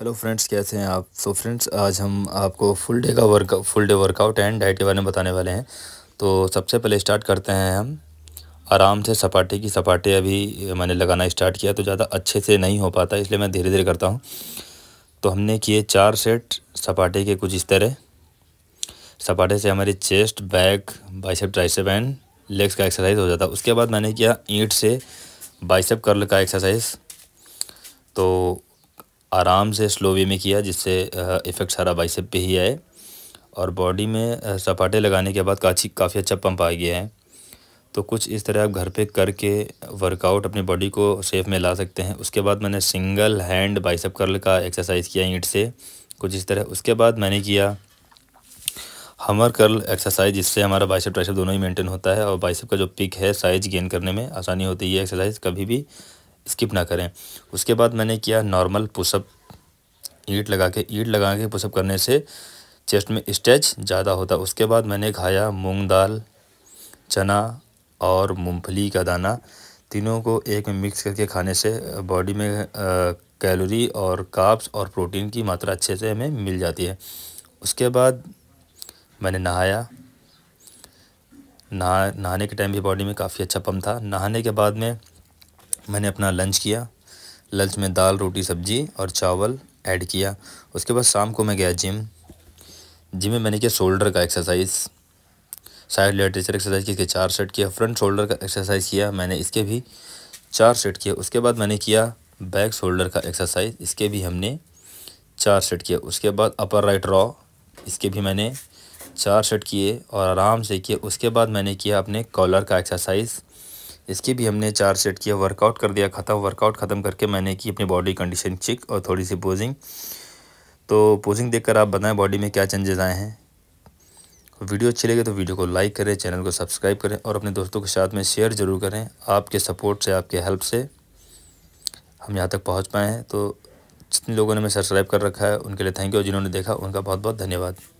hello friends कैसे हैं आप सो so फ्रेंड्स आज हम आपको फुल डे का work full day workout and diet के बारे में बताने वाले हैं तो सबसे पहले स्टार्ट करते हैं हम आराम से सपाटे की सपाटे अभी मैंने लगाना स्टार्ट किया तो ज़्यादा अच्छे से नहीं हो पाता इसलिए मैं धीरे धीरे करता हूँ तो हमने किए चार सेट सपाटे के कुछ इस तरह सपाटे से हमारी chest back bicep tricep and legs का एक्सरसाइज हो जाता उसके बाद मैंने किया ईंट से बाइसेप कर्ल का एक्सरसाइज तो आराम से स्लो वे में किया जिससे इफ़ेक्ट सारा बाइसेप पे ही आए और बॉडी में सपाटे लगाने के बाद काची काफ़ी अच्छा पंप आ गया है तो कुछ इस तरह आप घर पे करके वर्कआउट अपनी बॉडी को सेफ में ला सकते हैं उसके बाद मैंने सिंगल हैंड बाइसेप कर्ल का एक्सरसाइज किया ईंट से कुछ इस तरह उसके बाद मैंने किया हमर कर्ल एक्सरसाइज जिससे हमारा बाइसेप ट्राइसेप दोनों ही मेंटेन होता है और बाइसेप का जो पिक है साइज गेन करने में आसानी होती है एक्सरसाइज कभी भी स्किप ना करें उसके बाद मैंने किया नॉर्मल पुशअप ईट लगा के ईट लगा के पुशअप करने से चेस्ट में स्ट्रेच ज़्यादा होता उसके बाद मैंने खाया मूंग दाल चना और मूंगफली का दाना तीनों को एक में मिक्स करके खाने से बॉडी में कैलोरी और काप्स और प्रोटीन की मात्रा अच्छे से हमें मिल जाती है उसके बाद मैंने नहाया नहा नहाने के टाइम भी बॉडी में काफ़ी अच्छा पम था नहाने के बाद में मैंने अपना लंच किया लंच में दाल रोटी सब्जी और चावल ऐड किया उसके बाद शाम को मैं गया जिम जिम में मैंने किया शोल्डर का एक्सरसाइज साइड लिटरेचर एक्सरसाइज किया चार सेट किया फ्रंट शोल्डर का एक्सरसाइज किया मैंने इसके भी चार सेट किया उसके बाद मैंने किया बैक शोल्डर का एक्सरसाइज इसके भी हमने चार सेट किया उसके बाद अपर राइट रॉ इसके भी मैंने चार सेट किए और आराम से किए उसके बाद मैंने किया अपने कॉलर का एक्सरसाइज़ इसके भी हमने चार सेट किया वर्कआउट कर दिया ख़त्म वर्कआउट ख़त्म करके मैंने की अपनी बॉडी कंडीशन चेक और थोड़ी सी पोजिंग तो पोजिंग देखकर आप बताएं बॉडी में क्या चेंजेस आए हैं वीडियो अच्छी लगे तो वीडियो को लाइक करें चैनल को सब्सक्राइब करें और अपने दोस्तों के साथ में शेयर ज़रूर करें आपके सपोर्ट से आपके हेल्प से हम यहाँ तक पहुँच पाए हैं तो जितने लोगों ने हमें सब्सक्राइब कर रखा है उनके लिए थैंक यू और जिन्होंने देखा उनका बहुत बहुत धन्यवाद